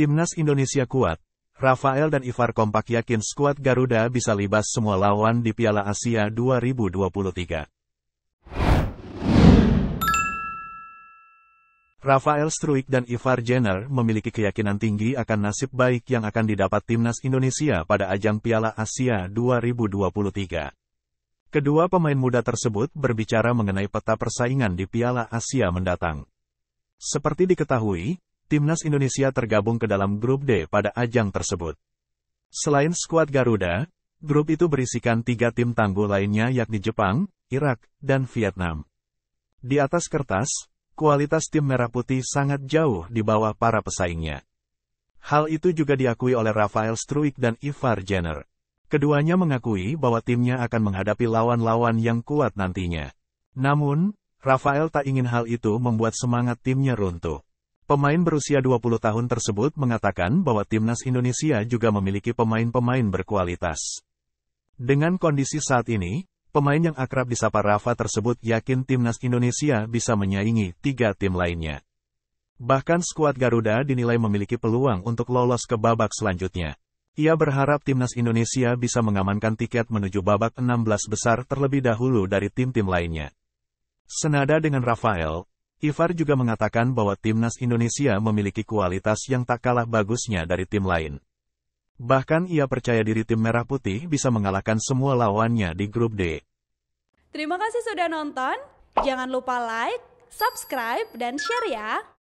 Timnas Indonesia kuat. Rafael dan Ivar kompak yakin skuad Garuda bisa libas semua lawan di Piala Asia 2023. Rafael Struik dan Ivar Jenner memiliki keyakinan tinggi akan nasib baik yang akan didapat timnas Indonesia pada ajang Piala Asia 2023. Kedua pemain muda tersebut berbicara mengenai peta persaingan di Piala Asia mendatang. Seperti diketahui, timnas Indonesia tergabung ke dalam grup D pada ajang tersebut. Selain skuad Garuda, grup itu berisikan tiga tim tangguh lainnya yakni Jepang, Irak, dan Vietnam. Di atas kertas, kualitas tim Merah Putih sangat jauh di bawah para pesaingnya. Hal itu juga diakui oleh Rafael Struik dan Ivar Jenner. Keduanya mengakui bahwa timnya akan menghadapi lawan-lawan yang kuat nantinya. Namun, Rafael tak ingin hal itu membuat semangat timnya runtuh. Pemain berusia 20 tahun tersebut mengatakan bahwa timnas Indonesia juga memiliki pemain-pemain berkualitas. Dengan kondisi saat ini, pemain yang akrab disapa Rafa tersebut yakin timnas Indonesia bisa menyaingi tiga tim lainnya. Bahkan skuad Garuda dinilai memiliki peluang untuk lolos ke babak selanjutnya. Ia berharap timnas Indonesia bisa mengamankan tiket menuju babak 16 besar terlebih dahulu dari tim-tim lainnya. Senada dengan Rafael, Ivar juga mengatakan bahwa timnas Indonesia memiliki kualitas yang tak kalah bagusnya dari tim lain. Bahkan ia percaya diri tim Merah Putih bisa mengalahkan semua lawannya di grup D. Terima kasih sudah nonton. Jangan lupa like, subscribe, dan share ya.